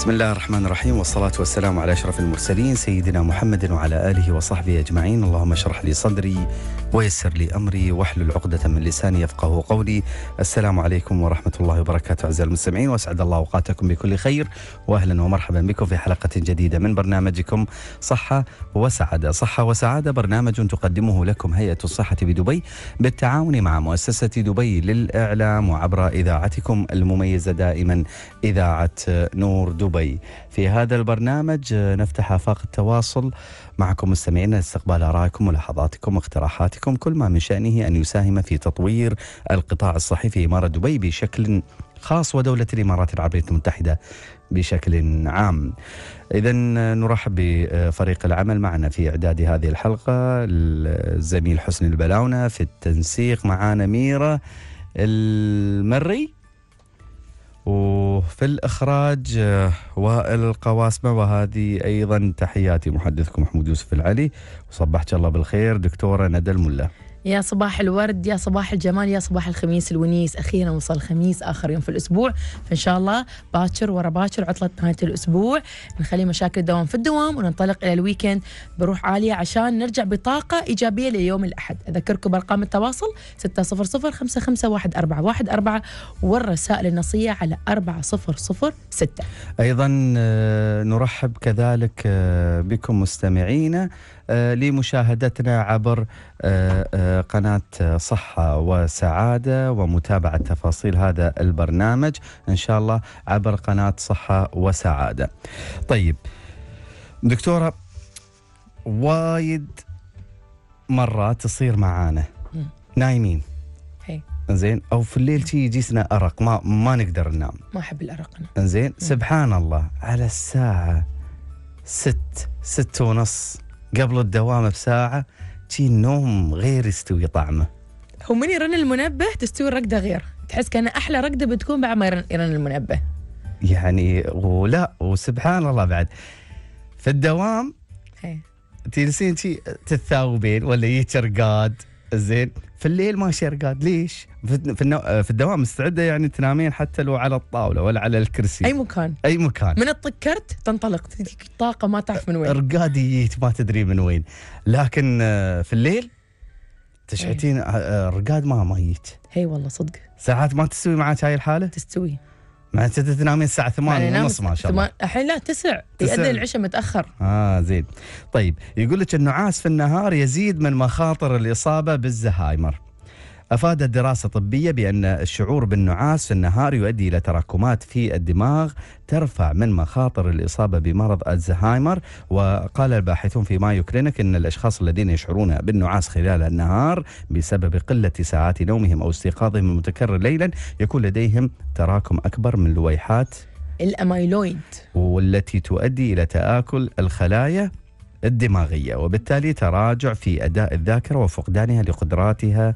بسم الله الرحمن الرحيم والصلاة والسلام على أشرف المرسلين سيدنا محمد وعلى آله وصحبه أجمعين اللهم اشرح لي صدري ويسر لي أمري واحلل عقدة من لساني يفقه قولي السلام عليكم ورحمة الله وبركاته أعزائي المستمعين وأسعد الله أوقاتكم بكل خير وأهلا ومرحبا بكم في حلقة جديدة من برنامجكم صحة وسعادة صحة وسعادة برنامج تقدمه لكم هيئة الصحة بدبي بالتعاون مع مؤسسة دبي للإعلام وعبر إذاعتكم المميزة دائما إذاعة نور دبي في هذا البرنامج آه، نفتح آفاق التواصل معكم مستمعينا لاستقبال آرائكم ملاحظاتكم واقتراحاتكم كل ما من شأنه أن يساهم في تطوير القطاع الصحي في إمارة دبي بشكل خاص ودولة الإمارات العربية المتحدة بشكل عام إذا آه، نرحب بفريق العمل معنا في إعداد هذه الحلقة الزميل حسن البلاونة في التنسيق معانا ميرة المري وفي الإخراج آه، وائل القواسمه وهذه أيضا تحياتي محدثكم محمود يوسف العلي وصبحت الله بالخير دكتورة ندى الملا يا صباح الورد يا صباح الجمال يا صباح الخميس الونيس اخيرا وصل الخميس اخر يوم في الاسبوع فان شاء الله باكر ورا باكر عطله نهايه الاسبوع نخلي مشاكل الدوام في الدوام وننطلق الى الويكند بروح عاليه عشان نرجع بطاقه ايجابيه ليوم الاحد اذكركم بارقام التواصل 600551414 والرسائل النصيه على 4006 ايضا آه، نرحب كذلك آه، بكم مستمعينا آه، لمشاهدتنا عبر آه، آه، قناة صحة وسعادة ومتابعة تفاصيل هذا البرنامج إن شاء الله عبر قناة صحة وسعادة طيب دكتورة وايد مرات تصير معانا نايمين زين او في الليل تي يجيسنا ارق ما ما نقدر ننام ما احب الارق انا زين سبحان الله على الساعه ست ست ونص قبل الدوام بساعه تي النوم غير يستوي طعمه ومن يرن المنبه تستوي الرقده غير تحس كان احلى رقده بتكون بعد ما يرن, المنبه يعني ولا وسبحان الله بعد في الدوام هي. إيه. تجلسين تتثاوبين ولا يترقاد زين في الليل ما رقاد ليش؟ في النو... في الدوام مستعده يعني تنامين حتى لو على الطاوله ولا على الكرسي اي مكان اي مكان من الطكرت تنطلق تجيك طاقه ما تعرف من وين رقاد يجيك ما تدري من وين لكن آه، في الليل تشحتين آه، آه، رقاد ما ما يجيك اي والله صدق ساعات ما تستوي معك هاي الحاله؟ تستوي ما انت تنامين الساعة 8 ونص ما شاء الله الحين لا 9 يأذن العشاء متأخر اه زين طيب يقول لك النعاس في النهار يزيد من مخاطر الإصابة بالزهايمر أفادت دراسة طبية بأن الشعور بالنعاس في النهار يؤدي إلى تراكمات في الدماغ ترفع من مخاطر الإصابة بمرض الزهايمر وقال الباحثون في مايو كلينك أن الأشخاص الذين يشعرون بالنعاس خلال النهار بسبب قلة ساعات نومهم أو استيقاظهم المتكرر ليلا يكون لديهم تراكم أكبر من لويحات الأميلويد والتي تؤدي إلى تآكل الخلايا الدماغية وبالتالي تراجع في أداء الذاكرة وفقدانها لقدراتها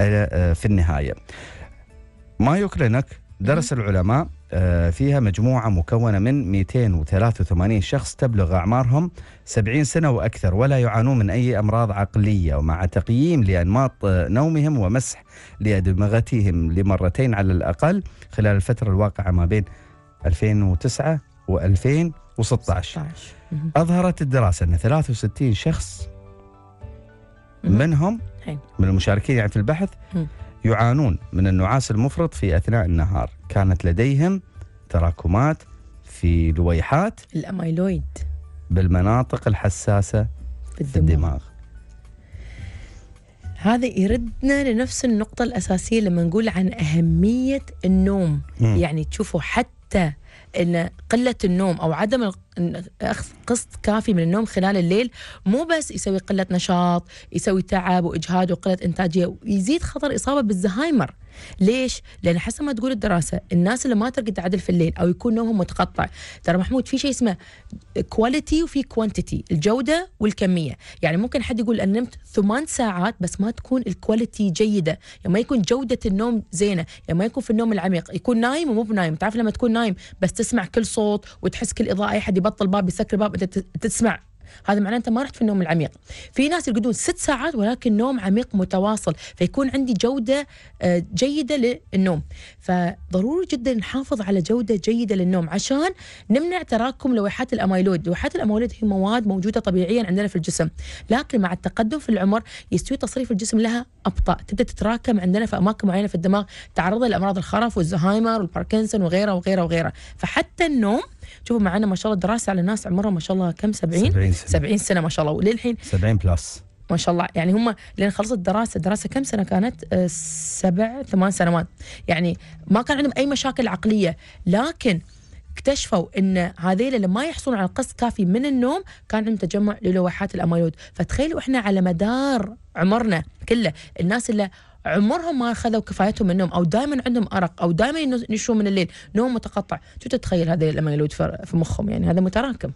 آه، في النهاية ما يكرهنك درس العلماء آه، فيها مجموعة مكونة من 283 شخص تبلغ أعمارهم 70 سنة وأكثر ولا يعانون من أي أمراض عقلية ومع تقييم لأنماط آه، نومهم ومسح لأدمغتهم لمرتين على الأقل خلال الفترة الواقعة ما بين 2009 و 2016 أظهرت الدراسة أن 63 شخص منهم من المشاركين يعني في البحث يعانون من النعاس المفرط في اثناء النهار، كانت لديهم تراكمات في لويحات الاميلويد بالمناطق الحساسه في الدماغ, في الدماغ. هذا يردنا لنفس النقطة الأساسية لما نقول عن أهمية النوم م. يعني تشوفوا حتى ان قله النوم او عدم اخذ قسط كافي من النوم خلال الليل مو بس يسوي قله نشاط يسوي تعب واجهاد وقله انتاجيه ويزيد خطر اصابه بالزهايمر ليش لان حسب ما تقول الدراسه الناس اللي ما ترقد عدل في الليل او يكون نومهم متقطع ترى محمود في شيء اسمه كواليتي وفي كوانتيتي الجوده والكميه يعني ممكن حد يقول ان نمت ثمان ساعات بس ما تكون الكواليتي جيده يعني ما يكون جوده النوم زينه يعني ما يكون في النوم العميق يكون نايم ومو بنايم تعرف لما تكون نايم بس تسمع كل صوت وتحس كل اضاءه اي حد يبطل باب يسكر باب انت تسمع هذا معناه انت ما رحت في النوم العميق في ناس يرقدون ست ساعات ولكن نوم عميق متواصل فيكون عندي جوده آه، جيده للنوم فضروري جدا نحافظ على جوده جيده للنوم عشان نمنع تراكم لوحات الامايلود لوحات الامايلود هي مواد موجوده طبيعيا عندنا في الجسم لكن مع التقدم في العمر يستوي تصريف الجسم لها ابطا تبدا تتراكم عندنا في اماكن معينه في الدماغ تعرضها لامراض الخرف والزهايمر والباركنسون وغيره وغيره وغيره فحتى النوم شوفوا معنا ما شاء الله دراسه على ناس عمرهم ما شاء الله كم 70 70 سنه, سنة ما شاء الله وللحين 70 بلس ما شاء الله يعني هم لين خلصت الدراسه الدراسه كم سنه كانت آه، سبع ثمان سنوات يعني ما كان عندهم اي مشاكل عقليه لكن اكتشفوا ان هذيل لما يحصلون على قسط كافي من النوم كان عندهم تجمع للوحات الاميلود فتخيلوا احنا على مدار عمرنا كله الناس اللي عمرهم ما اخذوا كفايتهم من النوم او دائما عندهم ارق او دائما ينشون من الليل نوم متقطع شو تتخيل هذا لما الاميلود في مخهم يعني هذا متراكم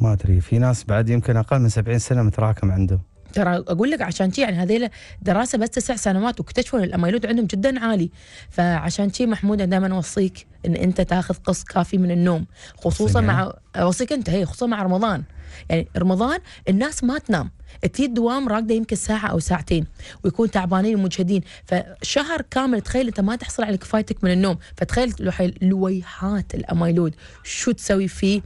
ما ادري في ناس بعد يمكن اقل من 70 سنه متراكم عندهم ترى اقول لك عشان شي يعني هذه دراسه بس تسع سنوات واكتشفوا ان الاميلود عندهم جدا عالي فعشان شي محمود انا دائما اوصيك ان انت تاخذ قسط كافي من النوم خصوصا مع اوصيك انت هي خصوصا مع رمضان يعني رمضان الناس ما تنام تجي الدوام راقده يمكن ساعه او ساعتين ويكون تعبانين ومجهدين فشهر كامل تخيل انت ما تحصل على كفايتك من النوم فتخيل لويحات الاميلود شو تسوي فيه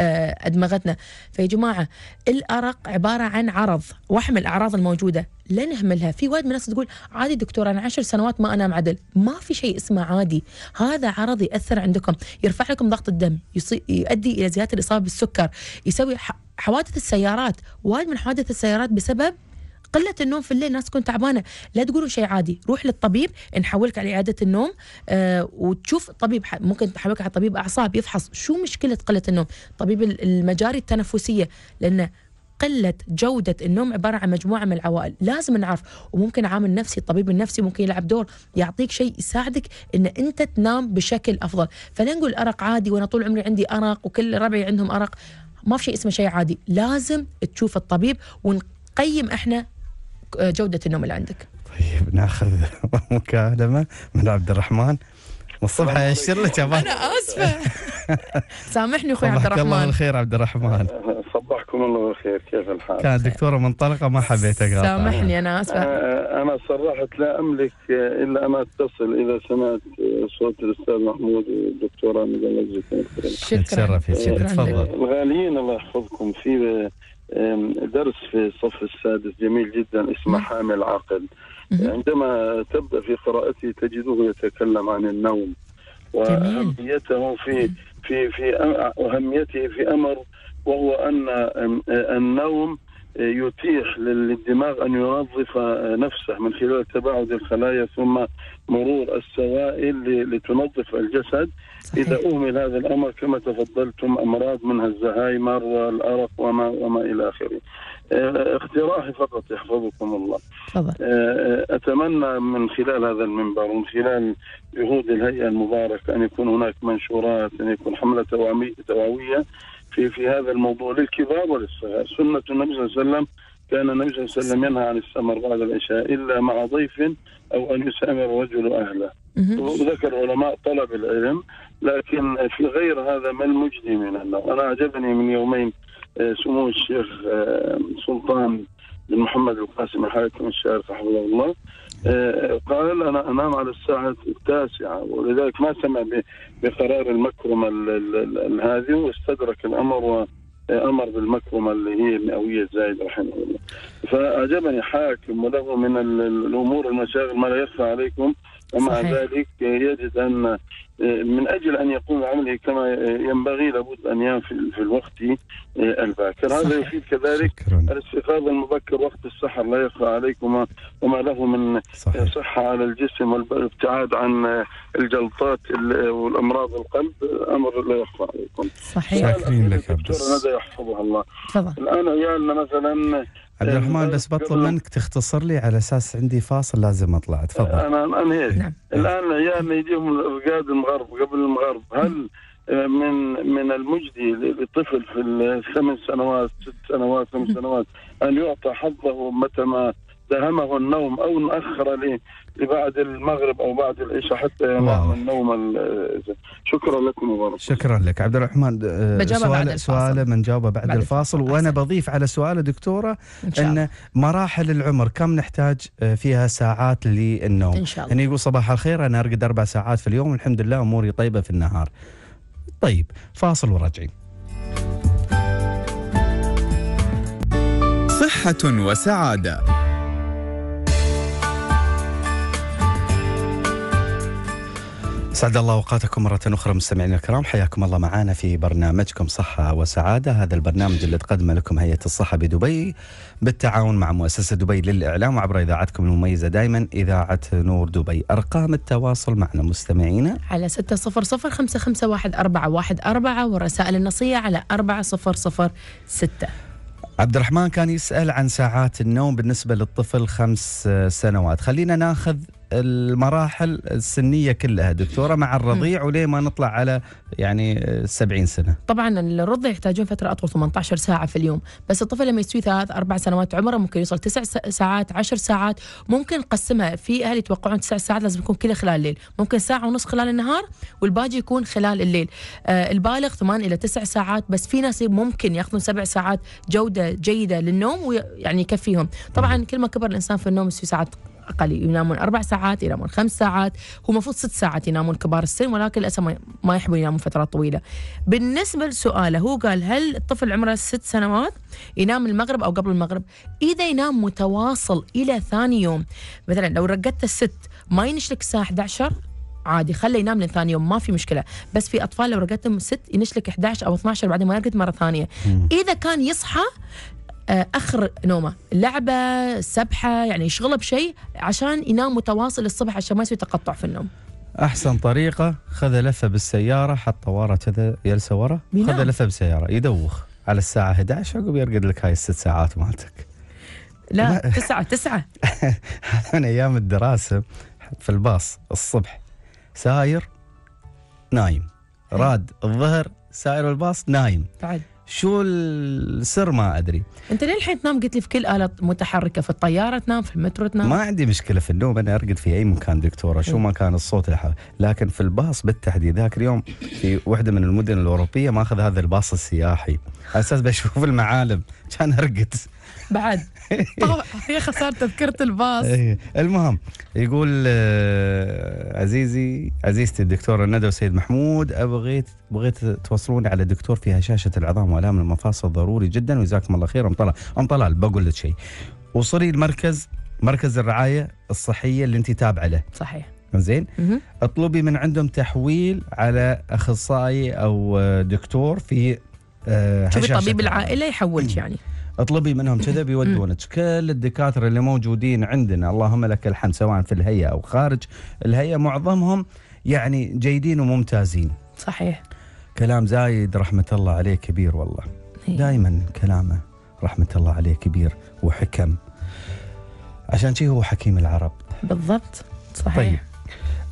آه، أدمغتنا فيا جماعة الأرق عبارة عن عرض وحم الأعراض الموجودة لا نهملها في وايد من الناس تقول عادي دكتور أنا عشر سنوات ما أنام عدل ما في شيء اسمه عادي هذا عرض يأثر عندكم يرفع لكم ضغط الدم يؤدي إلى زيادة الإصابة بالسكر يسوي حوادث السيارات وايد من حوادث السيارات بسبب قله النوم في الليل ناس تكون تعبانه لا تقولوا شيء عادي روح للطبيب نحولك على اعاده النوم آه وتشوف طبيب ممكن تحولك على طبيب اعصاب يفحص شو مشكله قله النوم طبيب المجاري التنفسيه لانه قلة جودة النوم عبارة عن مجموعة من العوائل لازم نعرف وممكن عامل نفسي الطبيب النفسي ممكن يلعب دور يعطيك شيء يساعدك ان انت تنام بشكل افضل فلا نقول ارق عادي وانا طول عمري عندي ارق وكل ربعي عندهم ارق ما في شيء اسمه شيء عادي لازم تشوف الطبيب ونقيم احنا جودة النوم اللي عندك طيب ناخذ مكالمة من عبد الرحمن والصبح اشير لك يا انا اسفه سامحني اخوي عبد الرحمن الله بالخير عبد الرحمن صبحكم الله بالخير كيف الحال؟ كانت دكتوره منطلقه ما حبيت اقاطع سامحني انا اسفه آه، انا صرحت لا املك الا ان اتصل اذا سمعت صوت الاستاذ محمود والدكتوره نجم شكرا شكرا تفضل الغاليين الله يحفظكم في درس في الصف السادس جميل جدا اسمه نعم. حامل عقل عندما تبدا في قراءته تجده يتكلم عن النوم واهميته في في في اهميته في امر وهو ان النوم يتيح للدماغ ان ينظف نفسه من خلال تباعد الخلايا ثم مرور السوائل لتنظف الجسد صحيح. إذا أهمل هذا الأمر كما تفضلتم أمراض منها الزهايمر والأرق وما, وما إلى آخره اقتراحي آه، فقط يحفظكم الله طبعا. آه، آه، أتمنى من خلال هذا المنبر ومن خلال جهود الهيئة المباركة أن يكون هناك منشورات أن يكون حملة توعوية في في هذا الموضوع للكبار وللصغار سنة النبي صلى الله عليه وسلم كان النبي صلى الله عليه وسلم ينهى عن السمر بعد العشاء إلا مع ضيف أو أن يسامر رجل أهله وذكر علماء طلب العلم لكن في غير هذا ما المجدي من النوم أنا عجبني من يومين آه، سمو الشيخ آه، سلطان بن محمد القاسم الحاكم الشارع رحمه الله آه، قال انا انام على الساعه التاسعه ولذلك ما سمع بقرار المكرمه هذه واستدرك الامر و امر بالمكرمه اللي هي مئويه زايد رحمه الله. فاعجبني حاكم وله من الامور المشاغل ما لا يخفى عليكم ومع صحيح. ذلك يجد أن من أجل أن يقوم بعمله كما ينبغي لابد أن ينفي في الوقت آه، الباكر هذا يفيد كذلك الاستيقاظ المبكر وقت السحر لا يخفى عليكم وما له من صحيح. صحة على الجسم والابتعاد عن الجلطات والأمراض القلب أمر لا يخفى عليكم صحيح شاكرين لك يا دكتور هذا يحفظها الله تفضل الآن عيالنا مثلا عبد إيه، الرحمن بس بطلب منك تختصر لي على اساس عندي فاصل لازم اطلع تفضل انا انهيت نعم. الان العيال يجيهم القاد المغرب قبل المغرب هل من من المجدي للطفل في الثمان سنوات ست سنوات خمس سنوات ان يعطى حظه متى ما دهمه النوم أو نأخر لبعد المغرب أو بعد العشاء حتى ينام النوم شكرا لكم وبارك شكرا لك عبد الرحمن آه، سؤال من بنجاوبه بعد, بعد الفاصل, الفاصل وأنا بضيف على سؤاله دكتورة إن, شاء الله. أن مراحل العمر كم نحتاج آه، فيها ساعات للنوم إن شاء الله يعني يقول صباح الخير أنا أرقد أربع ساعات في اليوم الحمد لله أموري طيبة في النهار طيب فاصل وراجعين صحة وسعادة سعد الله اوقاتكم مره اخرى مستمعينا الكرام حياكم الله معنا في برنامجكم صحه وسعاده هذا البرنامج اللي تقدمه لكم هيئه الصحه بدبي بالتعاون مع مؤسسه دبي للاعلام وعبر اذاعتكم المميزه دائما اذاعه نور دبي ارقام التواصل معنا مستمعينا على 600 والرسائل النصيه على 4006 عبد الرحمن كان يسال عن ساعات النوم بالنسبه للطفل خمس سنوات خلينا ناخذ المراحل السنيه كلها دكتوره مع الرضيع وليه ما نطلع على يعني 70 سنه. طبعا الرضع يحتاجون فتره اطول 18 ساعه في اليوم، بس الطفل لما يستوي ثلاث اربع سنوات عمره ممكن يوصل تسع ساعات 10 ساعات ممكن نقسمها في اهل يتوقعون تسع ساعات لازم يكون كله خلال الليل، ممكن ساعه ونص خلال النهار والباقي يكون خلال الليل. آه البالغ ثمان الى تسع ساعات بس في ناس ممكن ياخذون سبع ساعات جوده جيده للنوم ويعني يكفيهم، طبعا كل ما كبر الانسان في النوم يستوي ساعات اقل ينامون اربع ساعات ينامون خمس ساعات هو المفروض ست ساعات ينامون كبار السن ولكن للاسف ما يحبون ينامون فترات طويله بالنسبه لسؤاله هو قال هل الطفل عمره ست سنوات ينام المغرب او قبل المغرب اذا ينام متواصل الى ثاني يوم مثلا لو رقدت الست ما ينشلك الساعه 11 عادي خله ينام لثاني يوم ما في مشكله بس في اطفال لو رقدتهم ست ينشلك 11 او 12 بعدين ما يرقد مره ثانيه اذا كان يصحى آه، اخر نومه لعبه سبحه يعني يشغله بشيء عشان ينام متواصل الصبح عشان ما يصير تقطع في النوم احسن طريقه خذ لفه بالسياره حط ورا كذا يلسه ورا خذ لفه بالسياره يدوخ على الساعه 11 عقب يرقد لك هاي الست ساعات مالتك لا تسعة تسعة من ايام الدراسه في الباص الصبح ساير نايم راد الظهر ساير الباص نايم بعد شو السر ما ادري انت ليه الحين تنام قلت لي في كل اله متحركه في الطياره تنام في المترو تنام ما عندي مشكله في النوم انا ارقد في اي مكان دكتوره شو إيه. ما كان الصوت الحال. لكن في الباص بالتحديد ذاك اليوم في وحده من المدن الاوروبيه ماخذ هذا الباص السياحي على اساس بشوف المعالم كان ارقد بعد هي خساره تذكره الباص إيه. المهم يقول آه، عزيزي عزيزتي الدكتوره ندى وسيد محمود ابغيت بغيت توصلوني على دكتور في هشاشه العظام والام المفاصل ضروري جدا وجزاكم الله خير ام طلال ام طلال بقول لك شيء وصلي المركز مركز الرعايه الصحيه اللي انت تابعه له صحيح زين اطلبي من عندهم تحويل على اخصائي او دكتور في آه، هشاشه طبيب العائله يحولك يعني اطلبي منهم كذا بيودونك كل الدكاتره اللي موجودين عندنا اللهم لك الحمد سواء في الهيئه او خارج الهيئه معظمهم يعني جيدين وممتازين صحيح كلام زايد رحمه الله عليه كبير والله إيه. دائما كلامه رحمه الله عليه كبير وحكم عشان شي هو حكيم العرب بالضبط صحيح طيب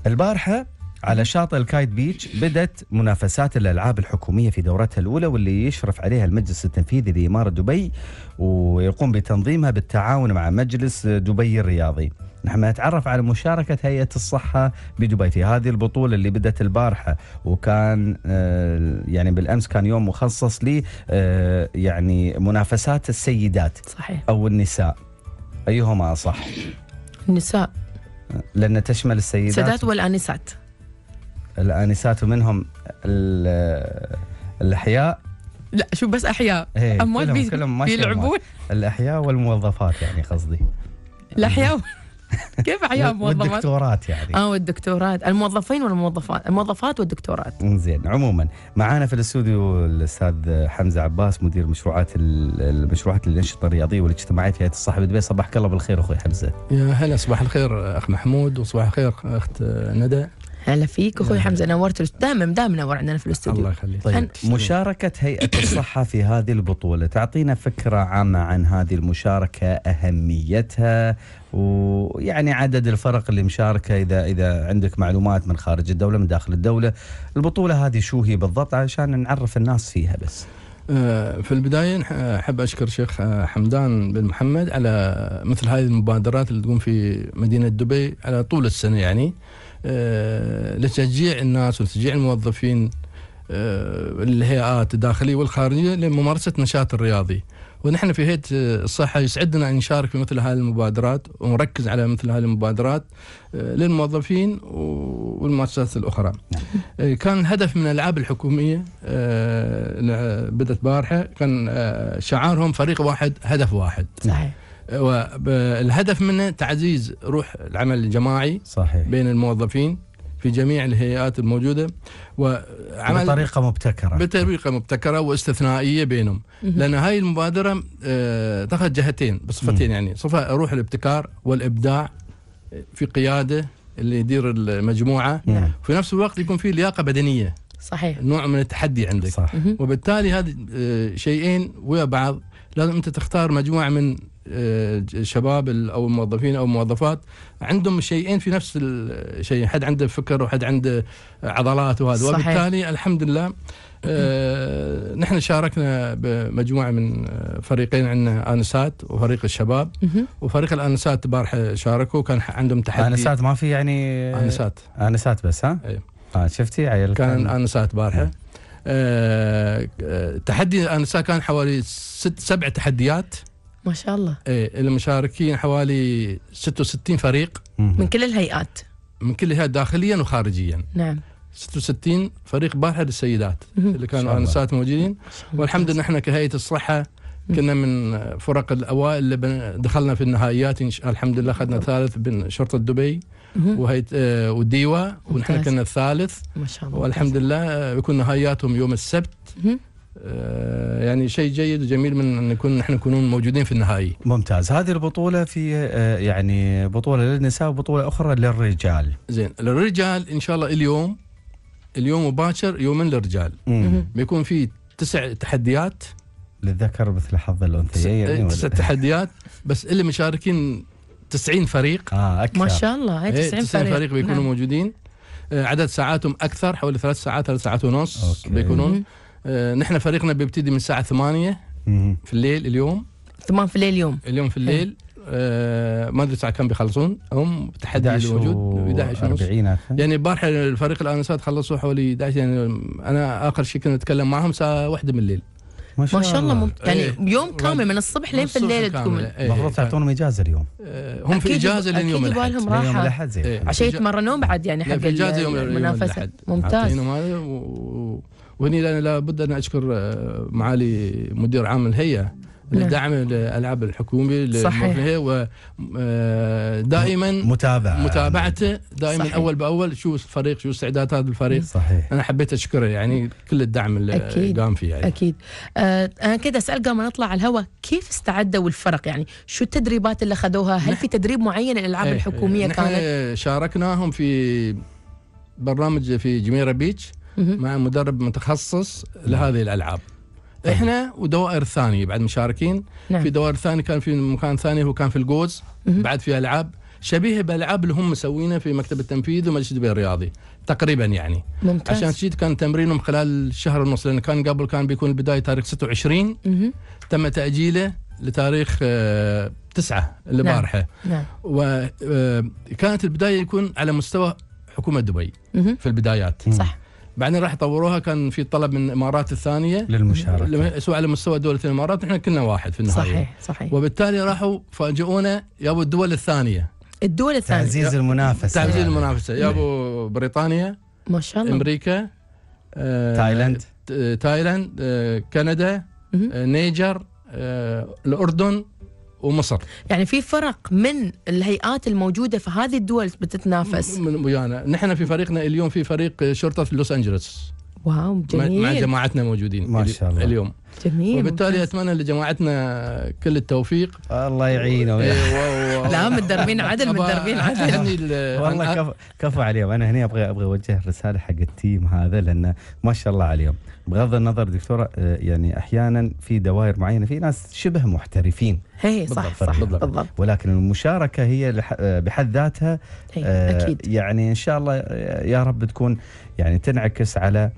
البارحه على شاطئ الكايت بيتش بدأت منافسات الألعاب الحكومية في دورتها الأولى واللي يشرف عليها المجلس التنفيذي لإمارة دبي ويقوم بتنظيمها بالتعاون مع مجلس دبي الرياضي نحن نتعرف على مشاركة هيئة الصحة بدبي في هذه البطولة اللي بدأت البارحة وكان آه، يعني بالأمس كان يوم مخصص لي آه، يعني منافسات السيدات صحيح. أو النساء أيهما أصح؟ النساء لأن تشمل السيدات السيدات والآنسات الانسات ومنهم الاحياء لا شو بس احياء إيه، اموال كلهم, بي... كلهم بيلعبون الاحياء والموظفات يعني قصدي الاحياء أمم. كيف احياء موظفات؟ والدكتورات يعني اه والدكتورات الموظفين والموظفات الموظفات والدكتورات زين عموما معانا في الاستوديو الاستاذ حمزه عباس مدير مشروعات المشروعات الانشطه الرياضيه والاجتماعيه في هيئه الصحه بدبي صباحك الله بالخير اخوي حمزه يا هلا صباح الخير اخ محمود وصباح الخير اخت ندى هلا فيك اخوي نعم. حمزه نورت دائما دائما نور عندنا في الاستوديو الله يخليك طيب مشاركه هيئه الصحه في هذه البطوله تعطينا فكره عامه عن هذه المشاركه اهميتها ويعني عدد الفرق اللي مشاركه اذا اذا عندك معلومات من خارج الدوله من داخل الدوله البطوله هذه شو هي بالضبط عشان نعرف الناس فيها بس آه، في البداية أحب أشكر شيخ آه، حمدان بن محمد على مثل هذه المبادرات اللي تقوم في مدينة دبي على طول السنة يعني آه، لتشجيع الناس وتشجيع الموظفين آه، الهيئات الداخلية والخارجية لممارسة نشاط الرياضي ونحن في هيئة الصحة يسعدنا أن نشارك في مثل هذه المبادرات ونركز على مثل هذه المبادرات آه، للموظفين والمؤسسات الأخرى نعم. كان الهدف من الألعاب الحكومية بدأت بارحة كان شعارهم فريق واحد هدف واحد صحيح والهدف منه تعزيز روح العمل الجماعي صحيح. بين الموظفين في جميع الهيئات الموجوده وعمل بطريقه مبتكره بطريقه مبتكره واستثنائيه بينهم لان هاي المبادره آه، تاخذ جهتين بصفتين يعني صفه روح الابتكار والابداع في قياده اللي يدير المجموعه نعم. نعم. في نفس الوقت يكون في لياقه بدنيه صحيح نوع من التحدي عندك صح. وبالتالي هذه آه، شيئين ويا بعض لازم انت تختار مجموعه من آه، شباب او الموظفين او الموظفات عندهم شيئين في نفس الشيء حد عنده فكر وحد عنده عضلات وهذا صحيح. وبالتالي الحمد لله آه، نحن شاركنا بمجموعه من فريقين عندنا انسات وفريق الشباب وفريق الانسات بارح شاركوا كان عندهم تحدي انسات ما في يعني انسات انسات بس ها؟ ايه آه شفتي عيل كان انسات بارحه إيه. آه،, آه تحدي انسات كان حوالي ست سبع تحديات ما شاء الله ايه المشاركين حوالي 66 فريق من كل الهيئات من كل الهيئات داخليا وخارجيا نعم 66 فريق بارحه للسيدات اللي كانوا انسات موجودين والحمد لله احنا كهيئه الصحه كنا من فرق الاوائل اللي دخلنا في النهائيات الحمد لله اخذنا ثالث بين شرطه دبي وهي آه، وديوا ونحن كنا الثالث ما شاء الله والحمد لله يكون آه، نهائياتهم يوم السبت آه، يعني شيء جيد وجميل من ان نكون نحن نكون موجودين في النهائي. ممتاز، هذه البطوله في آه، يعني بطوله للنساء وبطوله اخرى للرجال. زين، للرجال ان شاء الله اليوم اليوم مباشر يومين للرجال. بيكون في تسع تحديات للذكر مثل حظ الانثيين يعني تسع تحديات بس اللي مشاركين 90 فريق اه اكثر ما شاء الله 90 إيه، إيه، فريق فريق بيكونوا نعم. موجودين آه، عدد ساعاتهم اكثر حوالي ثلاث ساعات ثلاث ساعات ونص أوكي. بيكونون آه، نحن فريقنا بيبتدي من الساعه 8 في الليل اليوم 8 في الليل اليوم اليوم في الليل آه ما ادري الساعه كم بيخلصون هم تحدي الوجود 11 ونص يعني البارحه الفريق الانسات خلصوا حوالي 11 يعني انا اخر شيء كنت اتكلم معهم الساعه واحدة من الليل ما شاء, ما شاء الله, ممت... يعني ايه يوم كامل من الصبح لين في الليل تكون المفروض إيه. تعطونهم اجازه اليوم اه هم في اجازه لين يوم الاحد يوم الاحد زين إيه. إيه. عشان يتمرنون بعد يعني حق اجازه يوم المنافسه ممتاز وهنا لابد ان اشكر آه، معالي مدير عام الهيئه نعم. لدعم الالعاب الحكومي صحيح ودائما آه، متابعه متابعته دائما صحيح. اول باول شو الفريق شو استعدادات هذا الفريق صحيح انا حبيت اشكره يعني كل الدعم اللي أكيد. قام فيه يعني. اكيد آه انا كده اسال قبل ما نطلع على الهواء كيف استعدوا الفرق يعني شو التدريبات اللي اخذوها هل في تدريب معين للالعاب إيه، الحكوميه كانت شاركناهم في برنامج في جميره بيتش مع مدرب متخصص لهذه الالعاب طيب. احنا ودوائر ثانيه بعد مشاركين نعم. في دوائر ثانيه كان في مكان ثاني هو كان في الجوز بعد في العاب شبيهه بالالعاب اللي هم مسوينها في مكتب التنفيذ ومجلس دبي الرياضي تقريبا يعني ممتاز عشان شيء كان تمرينهم خلال شهر ونص لان كان قبل كان بيكون البدايه تاريخ 26 مه. تم تاجيله لتاريخ آه، تسعة البارحة نعم. نعم. وكانت آه، البداية يكون على مستوى حكومة دبي مه. في البدايات صح بعدين راح يطوروها كان في طلب من الامارات الثانيه للمشاركه سواء على مستوى دوله الامارات نحن كنا واحد في النهايه صحيح صحيح وبالتالي راحوا فاجئونا ابو الدول الثانيه الدول الثانيه تعزيز المنافسه تعزيز يعني. المنافسه ابو بريطانيا ما شاء الله امريكا آه، تايلاند تايلاند آه، كندا آه، نيجر الاردن ومصر يعني في فرق من الهيئات الموجوده في هذه الدول بتتنافس من ويانا نحن في فريقنا اليوم في فريق شرطه في لوس انجلوس واو جميل مع جماعتنا موجودين ما شاء الله اليوم جميل وبالتالي اتمنى لجماعتنا كل التوفيق الله يعينه إيه، لا متدربين عدل متدربين عدل يعني والله كفو كفو عليهم انا هنا ابغى ابغى اوجه رساله حق التيم هذا لان ما شاء الله عليهم بغض النظر دكتوره آه، يعني احيانا في دوائر معينه في ناس شبه محترفين هي صح بالضبط صح بالضبط, بالضبط ولكن المشاركه هي آه، بحد ذاتها آه، اكيد يعني ان شاء الله يا رب تكون يعني تنعكس على آه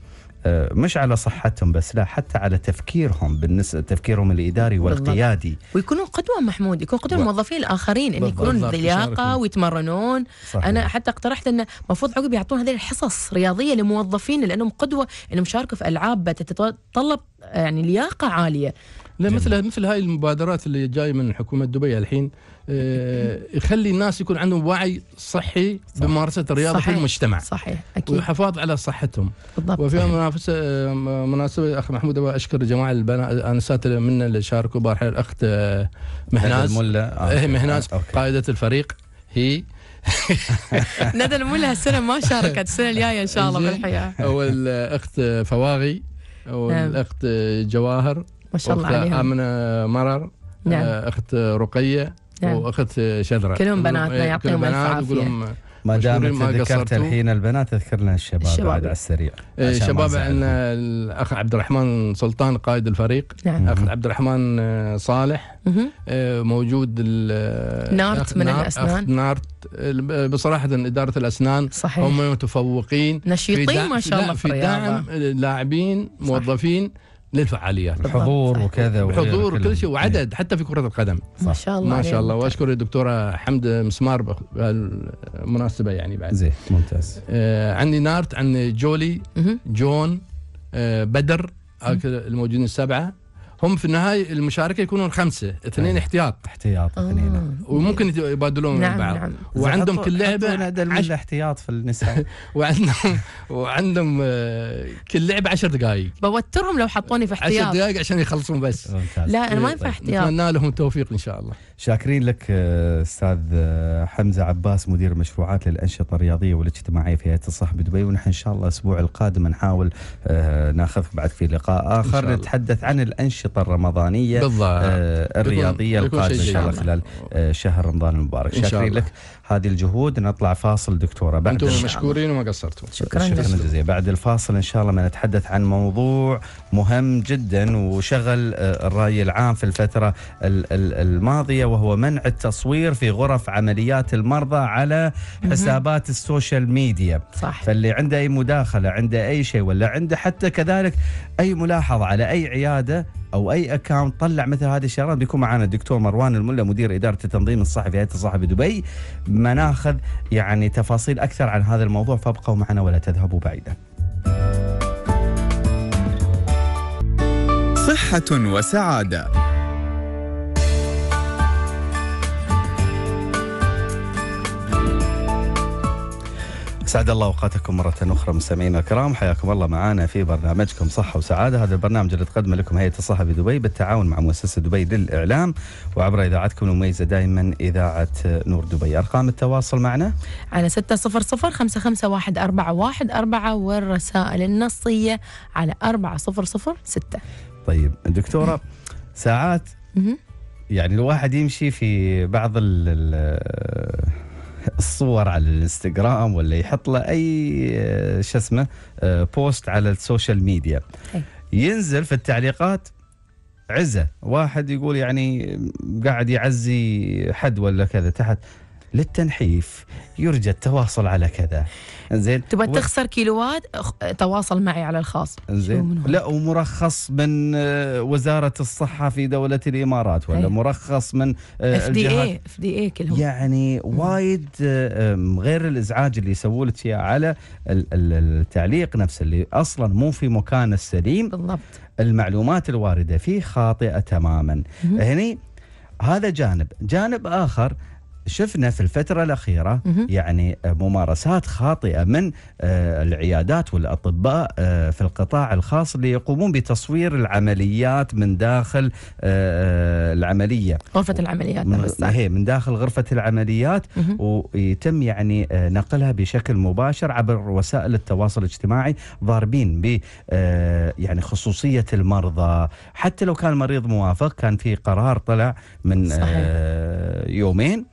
آه، مش على صحتهم بس لا حتى على تفكيرهم بالنسبه تفكيرهم الاداري والقيادي بالضبط. قدوه محمود يكون قدوه الموظفين الاخرين ان يكونون لياقه ويتمرنون صحيح. انا حتى اقترحت انه المفروض عقب يعطون هذه الحصص رياضيه لموظفين لانهم قدوه انهم شاركوا في العاب تتطلب يعني لياقه عاليه لا مثل مثل هاي المبادرات اللي جايه من حكومه دبي الحين آه، يخلي الناس يكون عندهم وعي صحي صح. بممارسه الرياضه صحيح. في المجتمع صحيح اكيد والحفاظ على صحتهم بالضبط وفي منافسه آه، مناسبه اخ محمود اشكر جماعه الانسات من اللي شاركوا بارحه الاخت آه، مهناز آه. مهناز أوكي. قائده الفريق هي ندى المولى هالسنه ما شاركت السنه الجايه ان شاء الله بالحياه والاخت فواغي والاخت نعم. جواهر ما شاء الله عليهم امنه مرر نعم. آه، اخت رقيه نعم. واخت شذره كلهم بناتنا إيه، يعطيهم الف عافيه ما دام ذكرت الحين البنات اذكر لنا الشباب, الشباب بعد على السريع إيه، الشباب عندنا الاخ عبد الرحمن سلطان قائد الفريق نعم. اخ عبد الرحمن آه، صالح آه، موجود نارت من الاسنان نارت بصراحه اداره الاسنان صحيح. هم متفوقين نشيطين ما شاء الله في, في دعم لاعبين موظفين صح. للفعاليات الحضور وكذا حضور وكل شيء وعدد حتى في كره القدم ما شاء الله ما شاء الله واشكر الدكتوره حمد مسمار بهالمناسبه يعني بعد زين ممتاز آه عندي نارت عندي جولي جون آه بدر آه، الموجودين السبعه هم في النهايه المشاركه يكونون خمسه اثنين أيوة. احتياط احتياط اثنين آه. وممكن يبادلون نعم بعض نعم. وعندهم آه، كل لعبه عشر احتياط في النساء وعندهم وعندهم كل لعبه 10 دقائق بوترهم لو حطوني في احتياط 10 دقائق عشان يخلصون بس لا انا ما ينفع طيب، احتياط اتمنى لهم التوفيق ان شاء الله شاكرين لك آه، استاذ حمزه عباس مدير مشروعات للانشطه الرياضيه والاجتماعيه في هيئه الصحه بدبي ونحن ان شاء الله الاسبوع القادم نحاول ناخذك بعد في لقاء اخر نتحدث عن الانشطه الخطة الرمضانية بالضبط. آه، الرياضية القادمة إن شاء الله خلال آه، شهر رمضان المبارك شاكرين لك هذه الجهود نطلع فاصل دكتورة بعد أنتم مشكورين وما قصرتوا شكرا, شكرا جزيلا بعد الفاصل إن شاء الله ما نتحدث عن موضوع مهم جدا وشغل آه، الرأي العام في الفترة الماضية وهو منع التصوير في غرف عمليات المرضى على حسابات السوشيال ميديا صح فاللي عنده أي مداخلة عنده أي شيء ولا عنده حتى كذلك اي ملاحظه على اي عياده او اي اكاونت طلع مثل هذه الشغلات بيكون معنا الدكتور مروان الملا مدير اداره التنظيم الصحفي هيئه الصحه بدبي ما ناخذ يعني تفاصيل اكثر عن هذا الموضوع فابقوا معنا ولا تذهبوا بعيدا. صحه وسعاده سعد الله اوقاتكم مره اخرى مستمعينا الكرام حياكم الله معنا في برنامجكم صحه وسعاده هذا البرنامج اللي تقدمه لكم هيئه الصحه في دبي بالتعاون مع مؤسسه دبي للاعلام وعبر اذاعتكم المميزه دائما اذاعه نور دبي ارقام التواصل معنا على 600 551 والرسائل النصيه على 4006 طيب دكتوره ساعات يعني الواحد يمشي في بعض ال الصور على الانستغرام ولا يحط له اي آه، شو اسمه آه، بوست على السوشيال ميديا إيه. ينزل في التعليقات عزه واحد يقول يعني قاعد يعزي حد ولا كذا تحت للتنحيف يرجى التواصل على كذا زين تبغى و... تخسر كيلوات تواصل معي على الخاص زين لا ومرخص من آه، وزاره الصحه في دوله الامارات ولا هي. إيه. مرخص من اف دي اي اف دي اي كلهم يعني وايد غير الازعاج اللي يسووا لك اياه على التعليق نفسه اللي اصلا مو في مكانه السليم بالضبط المعلومات الوارده فيه خاطئه تماما هني هذا جانب جانب اخر شفنا في الفترة الأخيرة يعني ممارسات خاطئة من آه، العيادات والأطباء آه، في القطاع الخاص اللي يقومون بتصوير العمليات من داخل آه، العملية غرفة العمليات نعم، هي من داخل غرفة العمليات ويتم يعني نقلها بشكل مباشر عبر وسائل التواصل الاجتماعي ضاربين ب يعني خصوصية المرضى حتى لو كان المريض موافق كان في قرار طلع من صحيح. يومين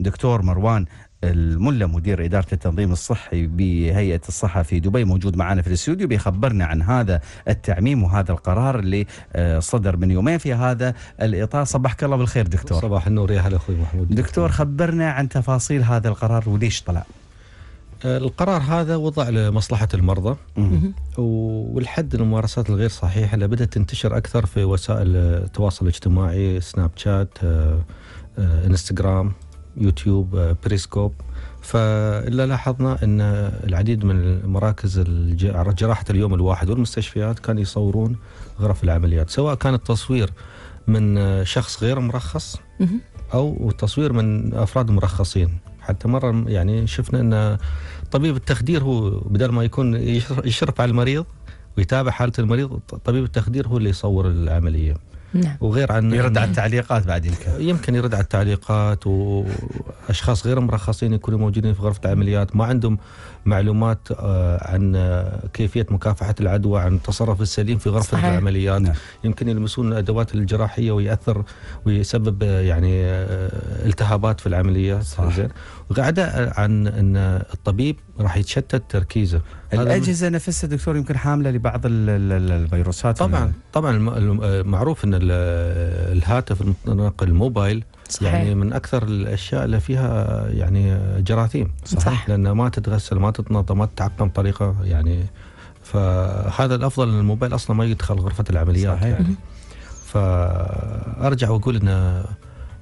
دكتور مروان الملا مدير إدارة التنظيم الصحي بهيئة الصحة في دبي موجود معنا في الاستوديو بيخبرنا عن هذا التعميم وهذا القرار اللي آه، صدر من يومين في هذا الإطار صبحك الله بالخير دكتور صباح النور يا هلا أخوي محمود دكتور, دكتور خبرنا عن تفاصيل هذا القرار وليش طلع آه، القرار هذا وضع لمصلحة المرضى والحد الممارسات الغير صحيحة اللي بدأت تنتشر أكثر في وسائل التواصل الاجتماعي سناب شات آه، انستغرام يوتيوب آه، بريسكوب فإلا لاحظنا أن العديد من المراكز جراحة اليوم الواحد والمستشفيات كانوا يصورون غرف العمليات سواء كان التصوير من آه، شخص غير مرخص أو التصوير من أفراد مرخصين حتى مرة يعني شفنا أن طبيب التخدير هو بدل ما يكون يشرف على المريض ويتابع حالة المريض طبيب التخدير هو اللي يصور العملية نعم. وغير عن يرد على التعليقات بعد يمكن يمكن يرد على التعليقات واشخاص غير مرخصين يكونوا موجودين في غرفه العمليات ما عندهم معلومات آه، عن آه، كيفيه مكافحه العدوى عن التصرف السليم في غرفه صحيح. العمليات نعم. يمكن يلمسون الادوات الجراحيه وياثر ويسبب آه، يعني التهابات في العمليات زين وقاعده عن ان الطبيب راح يتشتت تركيزه الاجهزه نفسها دكتور يمكن حامله لبعض الفيروسات طبعا طبعا معروف ان الهاتف المتنقل الموبايل يعني صحيح. يعني من اكثر الاشياء اللي فيها يعني جراثيم صحيح, صح. لانها ما تتغسل ما تتنظم ما تتعقم بطريقه يعني فهذا الافضل ان الموبايل اصلا ما يدخل غرفه العمليات صحيح. يعني فارجع واقول ان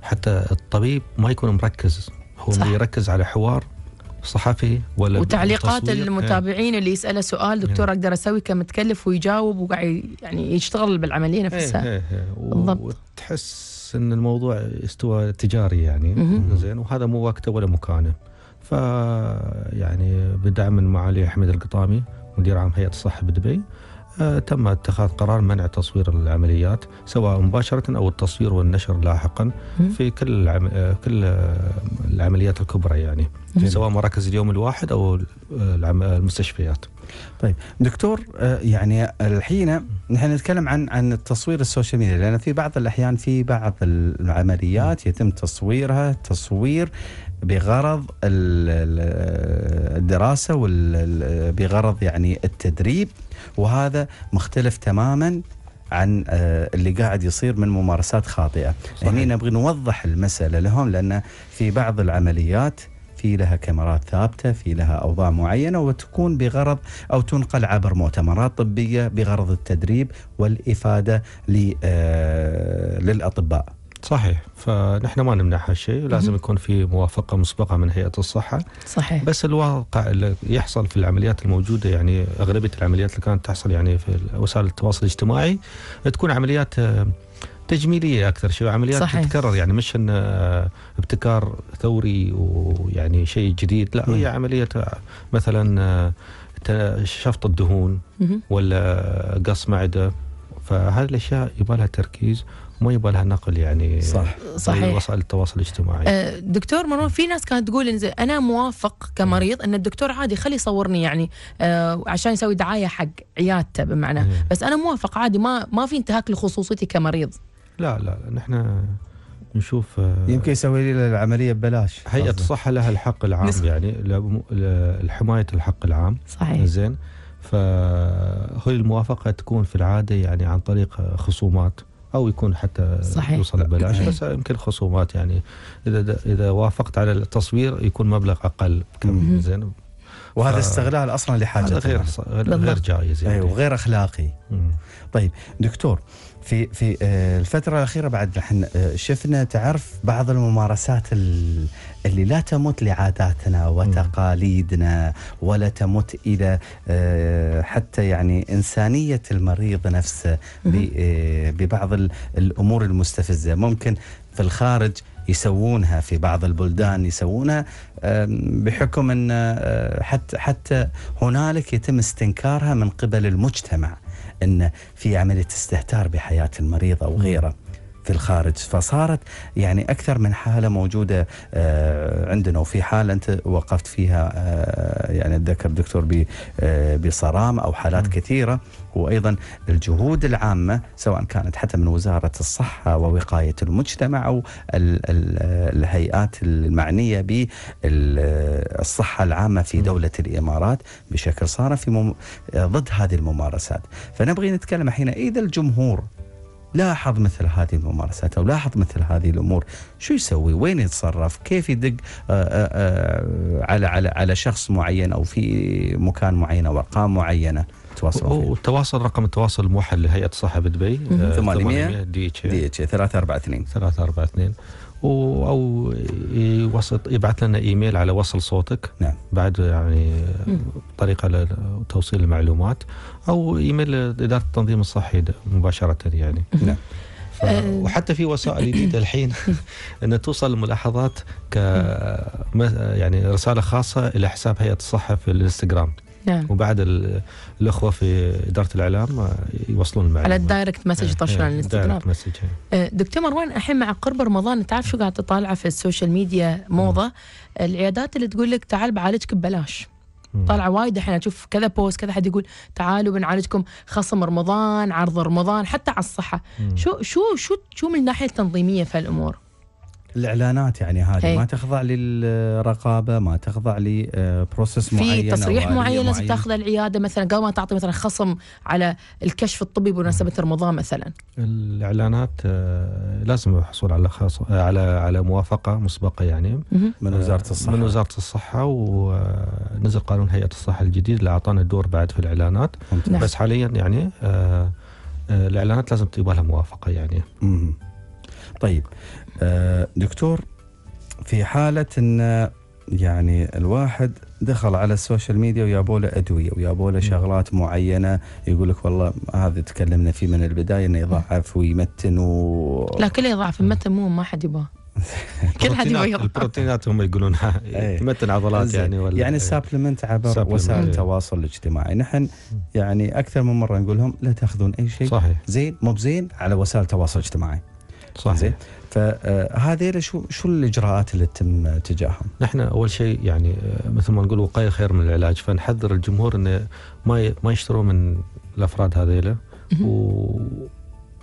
حتى الطبيب ما يكون مركز هو صح. يركز على حوار صحفي ولا وتعليقات المتابعين اللي يساله سؤال إيه. دكتور يعني. اقدر اسوي كم تكلف ويجاوب وقاعد يعني يشتغل بالعمليه إيه، نفسها ايه ايه ايه. بالضبط وتحس بس ان الموضوع استوى تجاري يعني زين وهذا مو وقته ولا مكانه ف يعني بدعم من معالي حميد القطامي مدير عام هيئه الصحه بدبي آه، تم اتخاذ قرار منع تصوير العمليات سواء مباشره او التصوير والنشر لاحقا في كل العم... آه، كل آه، العمليات الكبرى يعني جميل. سواء مراكز اليوم الواحد او المستشفيات. طيب دكتور آه، يعني الحين نحن نتكلم عن عن التصوير السوشيال ميديا لان في بعض الاحيان في بعض العمليات يتم تصويرها تصوير بغرض الدراسه بغرض يعني التدريب وهذا مختلف تماما عن آه، اللي قاعد يصير من ممارسات خاطئه. هنا نبغي نوضح المساله لهم لان في بعض العمليات في لها كاميرات ثابته في لها اوضاع معينه وتكون بغرض او تنقل عبر مؤتمرات طبيه بغرض التدريب والافاده آه، للاطباء صحيح فنحن ما نمنع هالشيء لازم يكون في موافقه مسبقه من هيئه الصحه صحيح بس الواقع اللي يحصل في العمليات الموجوده يعني اغلبيه العمليات اللي كانت تحصل يعني في وسائل التواصل الاجتماعي تكون عمليات آه، تجميليه اكثر شيء عمليات صحيح. تتكرر يعني مش ان آه، ابتكار ثوري ويعني شيء جديد لا نعم. هي عمليه آه، مثلا آه، شفط الدهون ولا قص معده فهذه الاشياء يبغى لها تركيز ما يبغى لها نقل يعني صح صحيح وسائل التواصل الاجتماعي دكتور مروان في ناس كانت تقول إن انا موافق كمريض ان الدكتور عادي خلي يصورني يعني آه عشان يسوي دعايه حق عيادته بمعنى بس انا موافق عادي ما ما في انتهاك لخصوصيتي كمريض لا لا, نحن نشوف آه، يمكن يسوي لي العمليه ببلاش هيئه الصحه لها الحق العام يعني لحمايه الحق العام صحيح زين فهي الموافقه تكون في العاده يعني عن طريق خصومات او يكون حتى صحيح. يوصل ببلاش بس يمكن خصومات يعني اذا اذا وافقت على التصوير يكون مبلغ اقل كم زين وهذا ف... استغلال اصلا لحاجه هذا غير غير جائز يعني أيوه غير اخلاقي مم. طيب دكتور في في آه، الفترة الأخيرة بعد احنا آه، شفنا تعرف بعض الممارسات اللي لا تمت لعاداتنا وتقاليدنا ولا تمت إلى آه، حتى يعني إنسانية المريض نفسه ببعض الأمور المستفزة ممكن في الخارج يسوونها في بعض البلدان يسوونها بحكم ان حتى حتى هنالك يتم استنكارها من قبل المجتمع. أن في عملية استهتار بحياة المريض أو غيره في الخارج فصارت يعني أكثر من حالة موجودة آه، عندنا وفي حالة أنت وقفت فيها آه، يعني أتذكر دكتور آه، بصرامة أو حالات كثيرة وايضا الجهود العامه سواء كانت حتى من وزاره الصحه ووقايه المجتمع او الهيئات المعنيه بالصحه العامه في دوله الامارات بشكل صار في مم... ضد هذه الممارسات، فنبغي نتكلم حين اذا الجمهور لاحظ مثل هذه الممارسات او لاحظ مثل هذه الامور شو يسوي وين يتصرف كيف يدق آه، آه، آه، على على على شخص معين او في مكان معين او ارقام معينه التواصل والتواصل رقم التواصل الموحد لهيئه الصحه بدبي 800 آه، دي اتش دي اتش 342 342 او يوصل يبعث لنا ايميل على وصل صوتك نعم بعد يعني طريقه لتوصيل المعلومات او ايميل اداره التنظيم الصحي مباشره يعني نعم آه. وحتى في وسائل جديده الحين ان توصل الملاحظات ك يعني رساله خاصه الى حساب هيئه الصحه في الانستغرام نعم. وبعد الاخوه في اداره الاعلام آه، يوصلون المعلومه على الدايركت مسج طشر على الانستغرام دكتور مروان الحين مع قرب رمضان تعرف شو قاعد تطالعه في السوشيال ميديا موضه نعم. العيادات اللي تقول لك تعال بعالجك ببلاش نعم. طالعه وايد الحين اشوف كذا بوست كذا حد يقول تعالوا بنعالجكم خصم رمضان عرض رمضان حتى على الصحه نعم. شو شو شو شو من الناحيه التنظيميه في هالامور؟ الاعلانات يعني هذه ما تخضع للرقابه ما تخضع لبروسس آه، معين في تصريح معين لازم تاخذه العياده مثلا قبل ما تعطي مثلا خصم على الكشف الطبي بمناسبه رمضان مثلا الاعلانات آه، لازم الحصول على خاص آه، على على موافقه مسبقه يعني من وزاره الصحه من وزاره الصحه ونزل قانون هيئه الصحه الجديد اللي اعطانا الدور بعد في الاعلانات نعم. بس حاليا يعني الاعلانات لازم تبقى لها موافقه يعني مم. طيب آه، دكتور في حالة أن يعني الواحد دخل على السوشيال ميديا ويابوا له ادويه ويابوا له شغلات معينه يقول لك والله هذا تكلمنا فيه من البدايه انه يضعف ويمتن و لا كله يضعف يمتن مو ما حد يبغاه كل حد يبغى البروتينات هم يقولونها تمتن إيه. عضلات يعني ولا يعني السابلمنت إيه. عبر وسائل إيه. التواصل الاجتماعي نحن يعني اكثر من مره نقول لهم لا تاخذون اي شيء صحيح زين مو بزين على وسائل التواصل الاجتماعي صحيح زين فهذه آه، شو شو الاجراءات اللي تتم تجاههم؟ نحن اول شيء يعني آه، مثل ما نقول وقايه خير من العلاج فنحذر الجمهور انه ما ما يشتروا من الافراد هذيلا و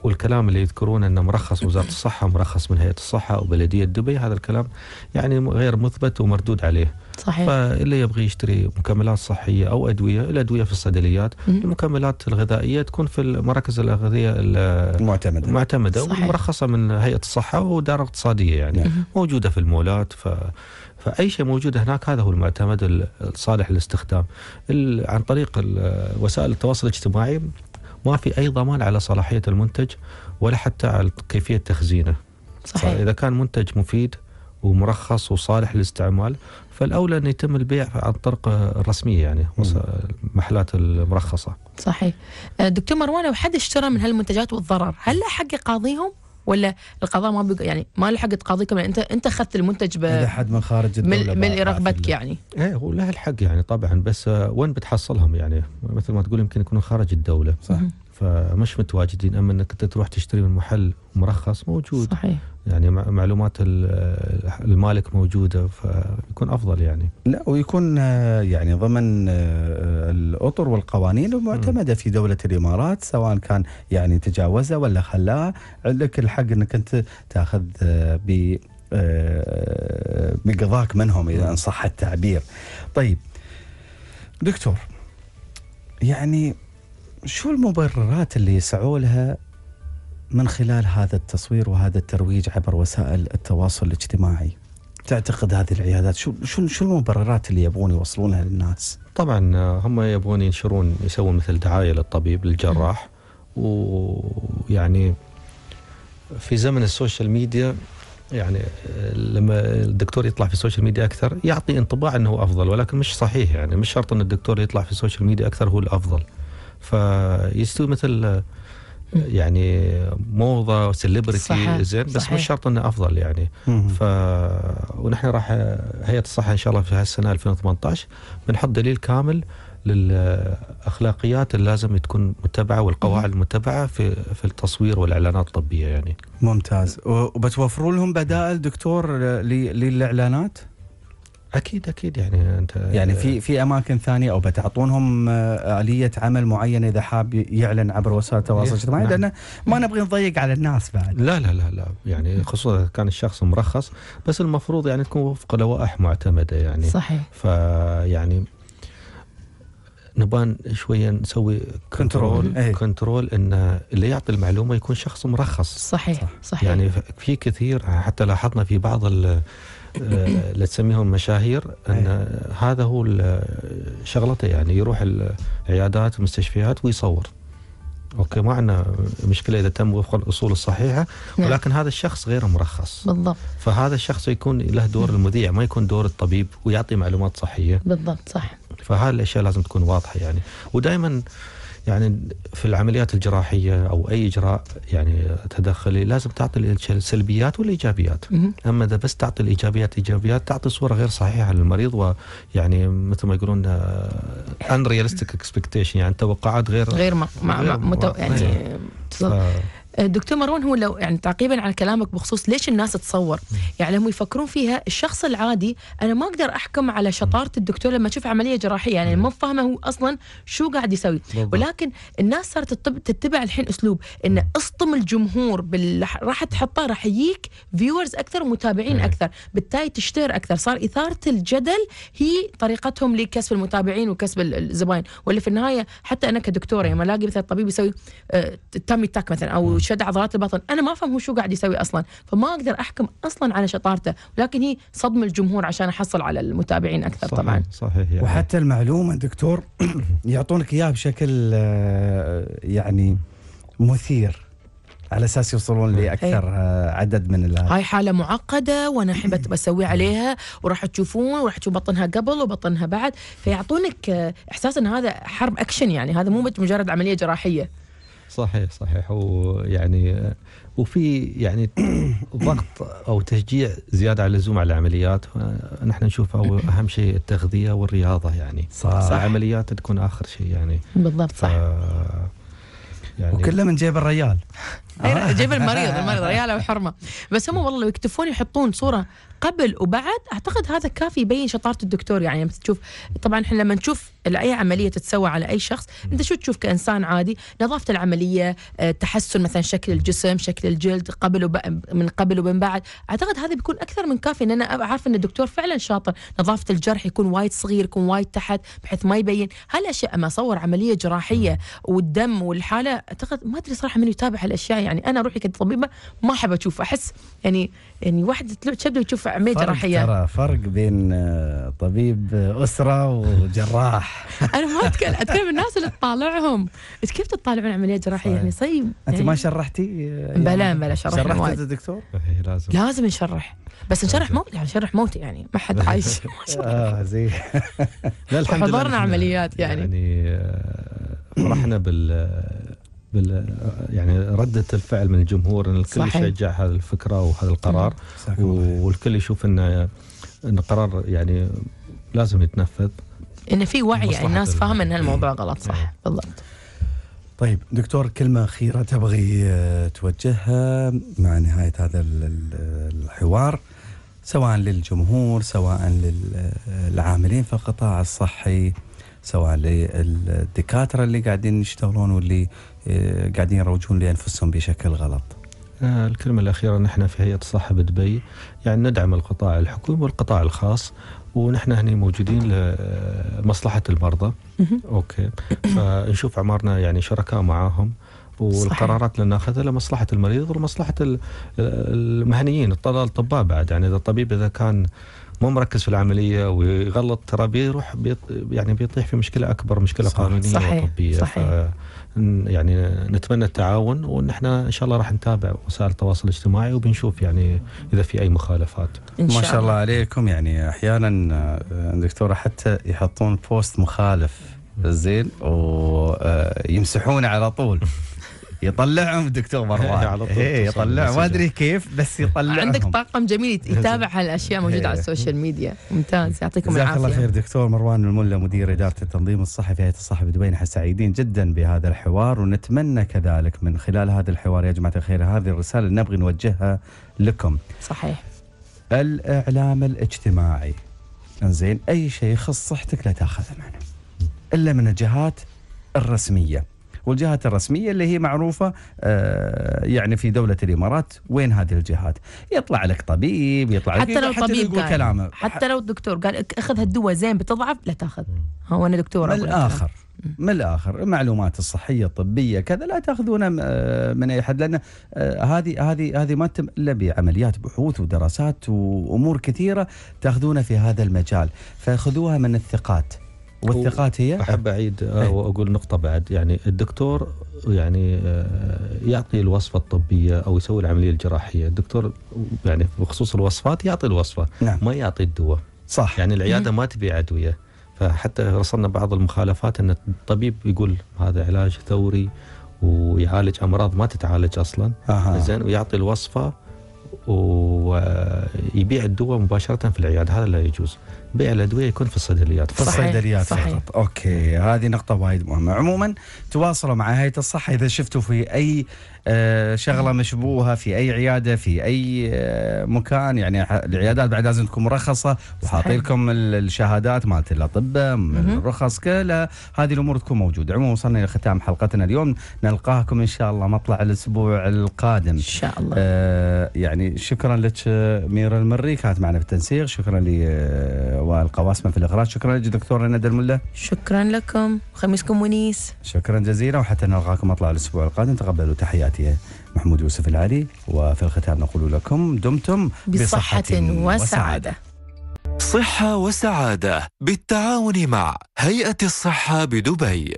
والكلام اللي يذكرونه انه مرخص وزاره الصحه ومرخص من هيئه الصحه وبلديه دبي هذا الكلام يعني غير مثبت ومردود عليه. صحيح فاللي يبغي يشتري مكملات صحيه او ادويه الادويه في الصيدليات المكملات الغذائيه تكون في المراكز الاغذيه المعتمده المعتمده ومرخصه من هيئه الصحه ودار اقتصاديه يعني مم. نعم. موجوده في المولات ف فاي شيء موجود هناك هذا هو المعتمد الصالح للاستخدام عن طريق وسائل التواصل الاجتماعي ما في اي ضمان على صلاحيه المنتج ولا حتى على كيفيه تخزينه صحيح. اذا كان منتج مفيد ومرخص وصالح للاستعمال فالاولى ان يتم البيع عن طرق رسميه يعني المحلات المرخصه صحيح أه، دكتور مروان لو حد اشترى من هالمنتجات والضرر هل له حق يقاضيهم ولا القضاء ما بيق... يعني ما له حق تقاضيكم يعني انت انت اخذت المنتج ب... إذا حد من خارج الدوله من اللي رغبتك يعني ايه هو له الحق يعني طبعا بس وين بتحصلهم يعني مثل ما تقول يمكن يكونوا خارج الدوله صح فمش متواجدين اما انك انت تروح تشتري من محل مرخص موجود صحيح يعني معلومات المالك موجوده فيكون افضل يعني. لا ويكون آه، يعني ضمن آه، الاطر والقوانين المعتمده في دوله الامارات سواء كان يعني تجاوزها ولا خلاها لك الحق انك انت تاخذ آه، ب بقضاك منهم اذا ان صح التعبير. طيب دكتور يعني شو المبررات اللي يسعوا لها من خلال هذا التصوير وهذا الترويج عبر وسائل التواصل الاجتماعي تعتقد هذه العيادات شو شو شو المبررات اللي يبغون يوصلونها للناس؟ طبعا آه، هم يبغون ينشرون يسوون مثل دعايه للطبيب للجراح ويعني في زمن السوشيال ميديا يعني آه، لما الدكتور يطلع في السوشيال ميديا اكثر يعطي انطباع انه افضل ولكن مش صحيح يعني مش شرط ان الدكتور يطلع في السوشيال ميديا اكثر هو الافضل فيستوي مثل آه، يعني موضه سيلبرتي زين بس مش شرط انه افضل يعني ف ونحن راح هيئه الصحه ان شاء الله في هالسنه 2018 بنحط دليل كامل للاخلاقيات اللي لازم تكون متبعه والقواعد المتبعه في في التصوير والاعلانات الطبيه يعني. ممتاز وبتوفروا لهم بدائل دكتور للاعلانات؟ اكيد اكيد يعني انت يعني في في اماكن ثانيه او بتعطونهم آه، اليه عمل معينه اذا حاب يعلن عبر وسائل التواصل الاجتماعي نعم. لان ما نبغي نضيق على الناس بعد لا لا لا لا يعني خصوصا اذا كان الشخص مرخص بس المفروض يعني تكون وفق لوائح معتمده يعني صحيح فيعني نبان شويه نسوي كنترول كنترول إيه. ان اللي يعطي المعلومه يكون شخص مرخص صحيح صحيح يعني في كثير حتى لاحظنا في بعض اللي آه، تسميهم مشاهير ان إيه. هذا هو آه، شغلته يعني يروح العيادات والمستشفيات ويصور اوكي ما عندنا مشكله اذا تم وفق الاصول الصحيحه نعم. ولكن هذا الشخص غير مرخص بالضبط فهذا الشخص يكون له دور المذيع ما يكون دور الطبيب ويعطي معلومات صحيه بالضبط صح فهذه الاشياء لازم تكون واضحه يعني ودائما يعني في العمليات الجراحيه او اي اجراء يعني تدخلي لازم تعطي السلبيات والايجابيات اما اذا بس تعطي الايجابيات ايجابيات تعطي صوره غير صحيحه للمريض ويعني مثل ما يقولون آه، unrealistic expectation يعني توقعات غير غير, ما غير ما متو... يعني ف... دكتور مروان هو لو يعني تعقيبا على كلامك بخصوص ليش الناس تصور يعني هم يفكرون فيها الشخص العادي انا ما اقدر احكم على شطاره الدكتور لما اشوف عمليه جراحيه يعني ما فاهمه هو اصلا شو قاعد يسوي ولكن الناس صارت تتبع الحين اسلوب ان اصطم الجمهور راح تحطه راح يجيك فيورز اكثر ومتابعين اكثر بالتالي تشتهر اكثر صار اثاره الجدل هي طريقتهم لكسب المتابعين وكسب الزباين واللي في النهايه حتى انا كدكتوره لما الاقي مثلا طبيب يسوي تامي آه، تاك مثلا او شد عضلات البطن انا ما افهم هو شو قاعد يسوي اصلا فما اقدر احكم اصلا على شطارته ولكن هي صدم الجمهور عشان احصل على المتابعين اكثر صحيح طبعا صحيح يعني. وحتى المعلومه دكتور يعطونك اياها بشكل آه، يعني مثير على اساس يوصلون لاكثر إيه. آه، عدد من ال هاي حاله معقده وانا الحين بسوي عليها وراح تشوفون وراح تشوف بطنها قبل وبطنها بعد فيعطونك آه، احساس ان هذا حرب اكشن يعني هذا مو مجرد عمليه جراحيه صحيح صحيح ويعني وفي يعني ضغط او تشجيع زياده على اللزوم على العمليات نحن نشوف اهم شيء التغذيه والرياضه يعني صح العمليات تكون اخر شيء يعني بالضبط صح يعني وكله من جيب الريال آه. جيب المريض المريض عياله وحرمه بس هم والله لو يكتفون يحطون صوره قبل وبعد اعتقد هذا كافي يبين شطاره الدكتور يعني لما تشوف طبعا احنا لما نشوف اي عمليه تتسوى على اي شخص انت شو تشوف كانسان عادي نظافه العمليه آه، تحسن مثلا شكل الجسم شكل الجلد قبل من قبل ومن بعد اعتقد هذا بيكون اكثر من كافي ان انا اعرف ان الدكتور فعلا شاطر نظافه الجرح يكون وايد صغير يكون وايد تحت بحيث ما يبين هالاشياء ما اصور عمليه جراحيه والدم والحاله اعتقد ما ادري صراحه من يتابع هالاشياء يعني يعني انا روحي كطبيبه ما احب اشوف احس يعني يعني واحد تلوع كبده وتشوف عمليه جراحيه ترى فرق بين آه، طبيب آه، اسره وجراح انا ما اتكلم اتكلم الناس اللي تطالعهم كيف تطالعون عمليه جراحيه يعني صيب انت ما إيه. شرحتي بلا يعني بلا شرحت شرحت الدكتور إيه، لازم لازم نشرح بس نشرح موت يعني نشرح موت يعني ما حد عايش اه زين لا الحمد لله حضرنا عمليات يعني يعني آه، فرحنا بال يعني رده الفعل من الجمهور ان الكل صحيح. يشجع هذه الفكره وهذا القرار نعم. والكل يشوف انه ان قرار يعني لازم يتنفذ ان في وعي الناس فاهمه ان الموضوع غلط صح نعم. بالضبط طيب دكتور كلمة أخيرة تبغي آه، توجهها مع نهاية هذا الحوار سواء للجمهور سواء للعاملين آه، في القطاع الصحي سواء للدكاترة اللي قاعدين يشتغلون واللي آه، قاعدين يروجون لانفسهم بشكل غلط. آه، الكلمة الأخيرة نحن في هيئة صاحب دبي يعني ندعم القطاع الحكومي والقطاع الخاص ونحن هنا موجودين لمصلحة المرضى أوكي فنشوف عمارنا يعني شركاء معاهم والقرارات اللي ناخذها لمصلحة المريض ولمصلحة المهنيين الأطباء بعد يعني إذا الطبيب إذا كان مو مركز في العمليه ويغلط ترى بيروح بيط يعني بيطيح في مشكله اكبر مشكله صح قانونيه صحيح وطبيه صحيح يعني نتمنى التعاون وان احنا ان شاء الله راح نتابع وسائل التواصل الاجتماعي وبنشوف يعني اذا في اي مخالفات إن شاء ما شاء الله عليكم يعني احيانا آه، دكتوره حتى يحطون بوست مخالف زين ويمسحونه آه، على طول يطلعهم دكتور مروان إيه، يطلع ما ادري كيف بس يطلع عندك طاقم جميل يتابع هالاشياء موجوده على إيه. السوشيال ميديا ممتاز يعطيكم العافيه جزاك الله خير دكتور مروان الملا مدير اداره التنظيم الصحي في هيئه الصحه بدبي نحن سعيدين جدا بهذا الحوار ونتمنى كذلك من خلال هذا الحوار يا جماعه الخير هذه الرساله نبغي نوجهها لكم صحيح الاعلام الاجتماعي انزين اي شيء يخص صحتك لا تاخذه منه الا من الجهات الرسميه والجهات الرسمية اللي هي معروفة آه، يعني في دولة الإمارات وين هذه الجهات يطلع لك طبيب يطلع لك حتى لو طبيب يقول قال كلامه حتى لو الدكتور قال اخذ هالدواء زين بتضعف لا تاخذ هو انا دكتور من الاخر من الاخر المعلومات الصحيه الطبيه كذا لا تاخذونها آه، من اي حد لان آه، هذه هذه هذه ما تتم الا بعمليات بحوث ودراسات وامور كثيره تاخذونها في هذا المجال فخذوها من الثقات والثقات هي احب اعيد آه، إيه. واقول نقطه بعد يعني الدكتور يعني آه، يعطي الوصفه الطبيه او يسوي العمليه الجراحيه الدكتور يعني بخصوص الوصفات يعطي الوصفه نعم. ما يعطي الدواء صح يعني العياده ما تبيع ادويه فحتى وصلنا بعض المخالفات ان الطبيب يقول هذا علاج ثوري ويعالج امراض ما تتعالج اصلا آه. زين ويعطي الوصفه ويبيع الدواء مباشره في العياده هذا لا يجوز بيع الادويه يكون في الصيدليات في الصيدليات صحيح. فقط اوكي هذه نقطه وايد مهمه عموما تواصلوا مع هيئه الصحه اذا شفتوا في اي آه، شغله مشبوهه في اي عياده في اي آه، مكان يعني العيادات بعد لازم تكون مرخصه وحاطين لكم الشهادات مالت الاطباء الرخص كلها هذه الامور تكون موجوده عموما وصلنا الى ختام حلقتنا اليوم نلقاكم ان شاء الله مطلع الاسبوع القادم ان شاء الله آه يعني شكرا لك ميرا المري كانت معنا في التنسيق شكرا لوائل آه، قواسمه في الاخراج شكرا لك دكتوره ندى الملا شكرا لكم خميسكم ونيس شكرا جزيلا وحتى نلقاكم مطلع الاسبوع القادم تقبلوا تحياتي تحياتي محمود يوسف العلي وفي الختام نقول لكم دمتم بصحة, بصحة وسعادة صحة وسعادة بالتعاون مع هيئة الصحة بدبي